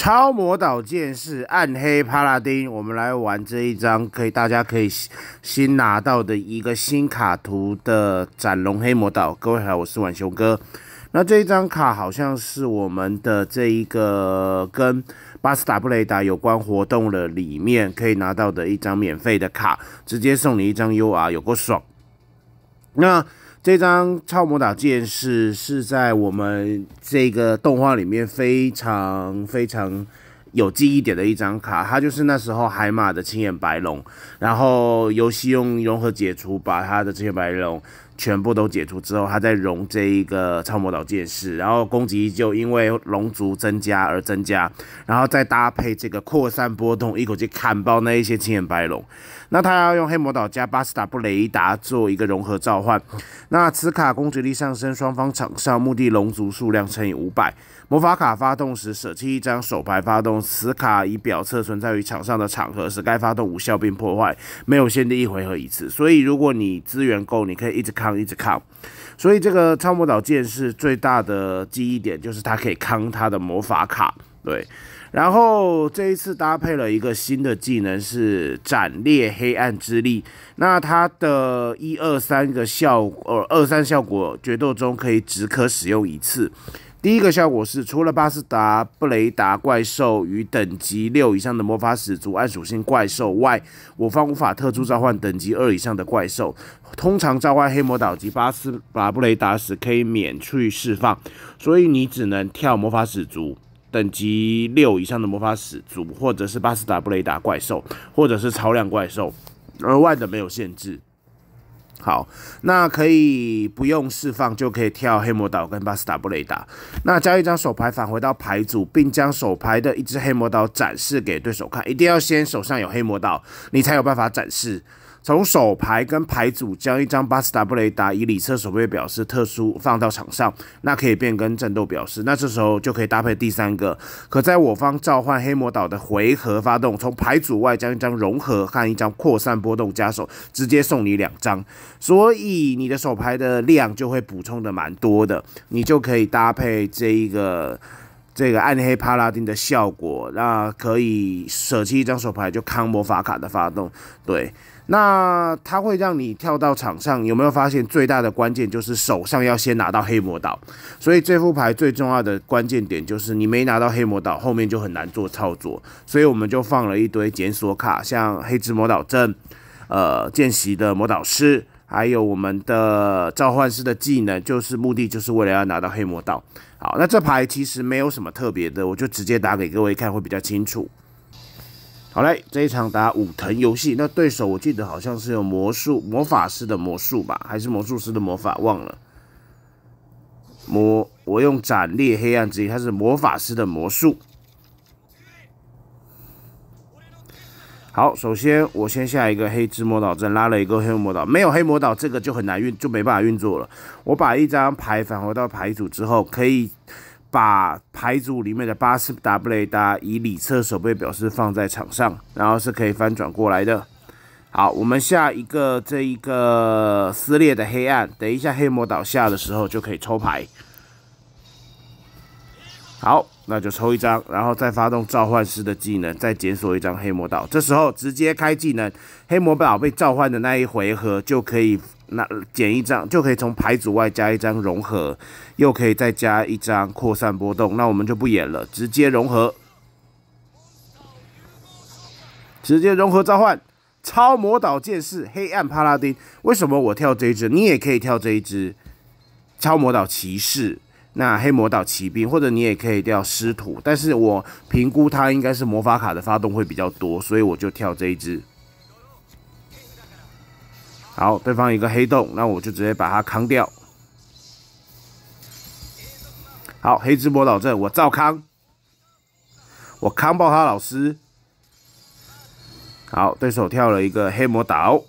超魔导剑士暗黑帕拉丁，我们来玩这一张可以，大家可以新拿到的一个新卡图的斩龙黑魔导。各位好，我是晚修哥。那这一张卡好像是我们的这一个跟巴斯达布雷达有关活动了，里面可以拿到的一张免费的卡，直接送你一张 UR，有够爽？那。这张超模导剑士是在我们这个动画里面非常非常有记忆点的一张卡，它就是那时候海马的青眼白龙，然后游戏用融合解除把它的青眼白龙。全部都解除之后，他再融这一个超魔导剑士，然后攻击就因为龙族增加而增加，然后再搭配这个扩散波动，一口气砍爆那一些青眼白龙。那他要用黑魔导加巴斯塔布雷达做一个融合召唤。那此卡攻击力上升，双方场上目的龙族数量乘以五百。魔法卡发动时，舍弃一张手牌发动此卡，以表侧存在于场上的场合时该发动无效并破坏，没有限定一回合一次。所以如果你资源够，你可以一直砍。一直抗，所以这个超魔导剑士最大的记忆点就是它可以抗他的魔法卡，对。然后这一次搭配了一个新的技能是斩裂黑暗之力，那它的一二三个效，呃二三效果决斗中可以只可使用一次。第一个效果是，除了巴斯达布雷达怪兽与等级六以上的魔法使族暗属性怪兽外，我方无法特殊召唤等级二以上的怪兽。通常召唤黑魔导及巴斯达布雷达时可以免去释放，所以你只能跳魔法使族等级六以上的魔法使族，或者是巴斯达布雷达怪兽，或者是超量怪兽，额外的没有限制。好，那可以不用释放就可以跳黑魔岛跟巴斯塔布雷达。那交一张手牌返回到牌组，并将手牌的一只黑魔岛展示给对手看。一定要先手上有黑魔岛，你才有办法展示。从手牌跟牌组将一张巴斯达布雷达以里侧手牌表示特殊放到场上，那可以变更战斗表示。那这时候就可以搭配第三个，可在我方召唤黑魔导的回合发动，从牌组外将一张融合和一张扩散波动加手，直接送你两张。所以你的手牌的量就会补充的蛮多的，你就可以搭配这一个这个暗黑帕拉丁的效果，那可以舍弃一张手牌就康魔法卡的发动，对。那它会让你跳到场上，有没有发现最大的关键就是手上要先拿到黑魔导，所以这副牌最重要的关键点就是你没拿到黑魔导，后面就很难做操作。所以我们就放了一堆检索卡，像黑之魔导阵，呃，见习的魔导师，还有我们的召唤师的技能，就是目的就是为了要拿到黑魔导。好，那这牌其实没有什么特别的，我就直接打给各位看会比较清楚。好嘞，这一场打武藤游戏，那对手我记得好像是有魔术魔法师的魔术吧，还是魔术师的魔法忘了。魔，我用斩裂黑暗之翼，他是魔法师的魔术。好，首先我先下一个黑之魔导阵，拉了一个黑魔导，没有黑魔导这个就很难运，就没办法运作了。我把一张牌返回到牌组之后，可以。把牌组里面的斯达 W 雷达以里侧手背表示放在场上，然后是可以翻转过来的。好，我们下一个这一个撕裂的黑暗，等一下黑魔倒下的时候就可以抽牌。好。那就抽一张，然后再发动召唤师的技能，再检索一张黑魔导。这时候直接开技能，黑魔导被召唤的那一回合就可以那捡一张，就可以从牌组外加一张融合，又可以再加一张扩散波动。那我们就不演了，直接融合，直接融合召唤超魔导剑士黑暗帕拉丁。为什么我跳这一只？你也可以跳这一只，超魔导骑士。那黑魔导骑兵，或者你也可以掉师徒，但是我评估它应该是魔法卡的发动会比较多，所以我就跳这一只。好，对方一个黑洞，那我就直接把它康掉。好，黑之魔导阵，我照康，我康爆他老师。好，对手跳了一个黑魔导。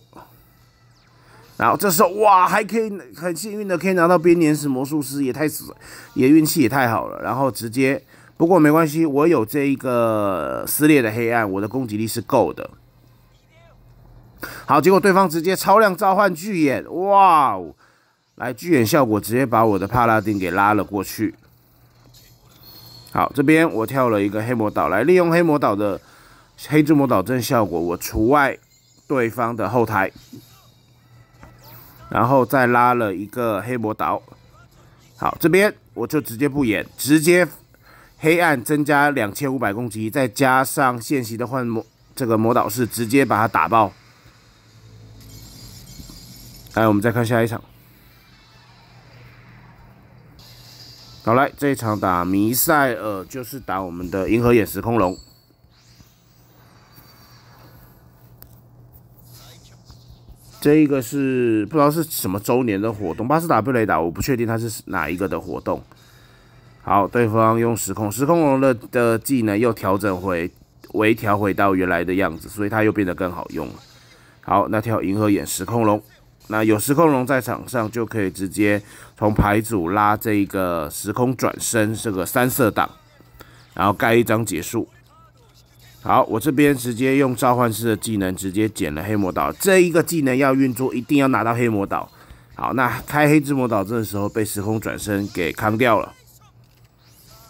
然后这时候哇，还可以很幸运的可以拿到编年史魔术师，也太死，也运气也太好了。然后直接，不过没关系，我有这一个撕裂的黑暗，我的攻击力是够的。好，结果对方直接超量召唤巨眼，哇，哦！来巨眼效果直接把我的帕拉丁给拉了过去。好，这边我跳了一个黑魔导，来利用黑魔导的黑之魔导阵效果，我除外对方的后台。然后再拉了一个黑魔导，好，这边我就直接不演，直接黑暗增加两千五百攻击，再加上现袭的幻魔，这个魔导士直接把它打爆。来，我们再看下一场，好来，这一场打弥赛尔就是打我们的银河眼时空龙。这一个是不知道是什么周年的活动，巴斯达布雷达，我不确定它是哪一个的活动。好，对方用时空时空龙的的技能又调整回微调回到原来的样子，所以它又变得更好用了。好，那跳银河眼时空龙，那有时空龙在场上就可以直接从牌组拉这一个时空转身这个三色档，然后盖一张结束。好，我这边直接用召唤师的技能直接捡了黑魔导，这一个技能要运作一定要拿到黑魔导。好，那开黑之魔导这个时候被时空转身给扛掉了。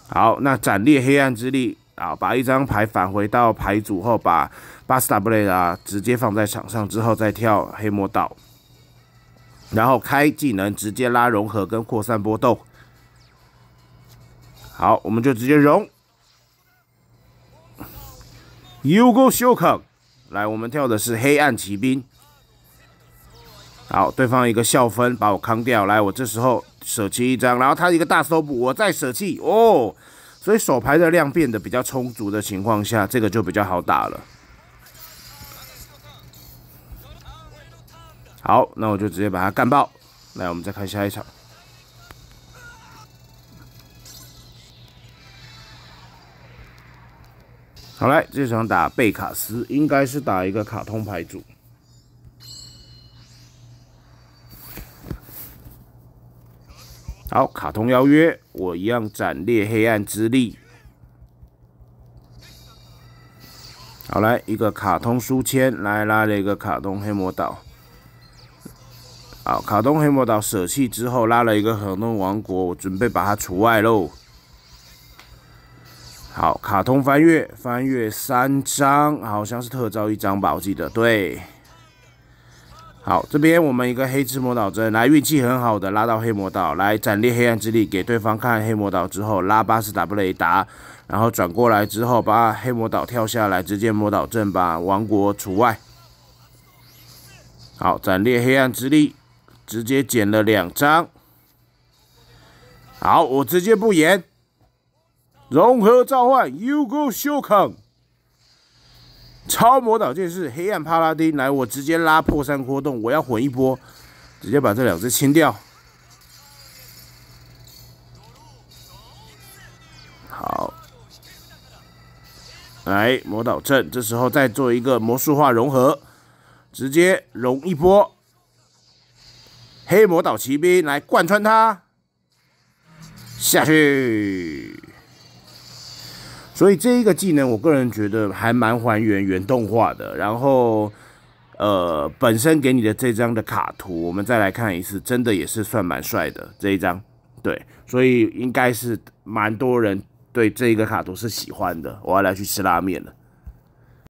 好，那斩裂黑暗之力，啊，把一张牌返回到牌组后，把巴斯塔布雷拉直接放在场上之后再跳黑魔导，然后开技能直接拉融合跟扩散波动。好，我们就直接融。You go, shock！来，我们跳的是黑暗骑兵。好，对方一个笑分把我康掉。来，我这时候舍弃一张，然后他一个大搜补，我再舍弃。哦，所以手牌的量变得比较充足的情况下，这个就比较好打了。好，那我就直接把它干爆。来，我们再看下一场。好嘞，这场打贝卡斯，应该是打一个卡通牌组。好，卡通邀约，我一样斩裂黑暗之力。好来，一个卡通书签来拉了一个卡通黑魔岛。好，卡通黑魔岛舍弃之后，拉了一个恒动王国，我准备把它除外喽。好，卡通翻阅翻阅三张，好像是特招一张吧，我记得。对，好，这边我们一个黑之魔导阵，来运气很好的拉到黑魔导，来斩裂黑暗之力给对方看黑魔导之后拉八十 W 雷达，然后转过来之后把黑魔导跳下来，直接魔导阵把王国除外。好，斩裂黑暗之力，直接捡了两张。好，我直接不言。融合召唤，Ugo s h o k a n 超魔导剑士，黑暗帕拉丁，来，我直接拉破山活动，我要混一波，直接把这两只清掉。好，来魔导阵，这时候再做一个魔术化融合，直接融一波。黑魔导骑兵来贯穿它，下去。所以这一个技能，我个人觉得还蛮还原原动画的。然后，呃，本身给你的这张的卡图，我们再来看一次，真的也是算蛮帅的这一张。对，所以应该是蛮多人对这一个卡图是喜欢的。我要来去吃拉面了。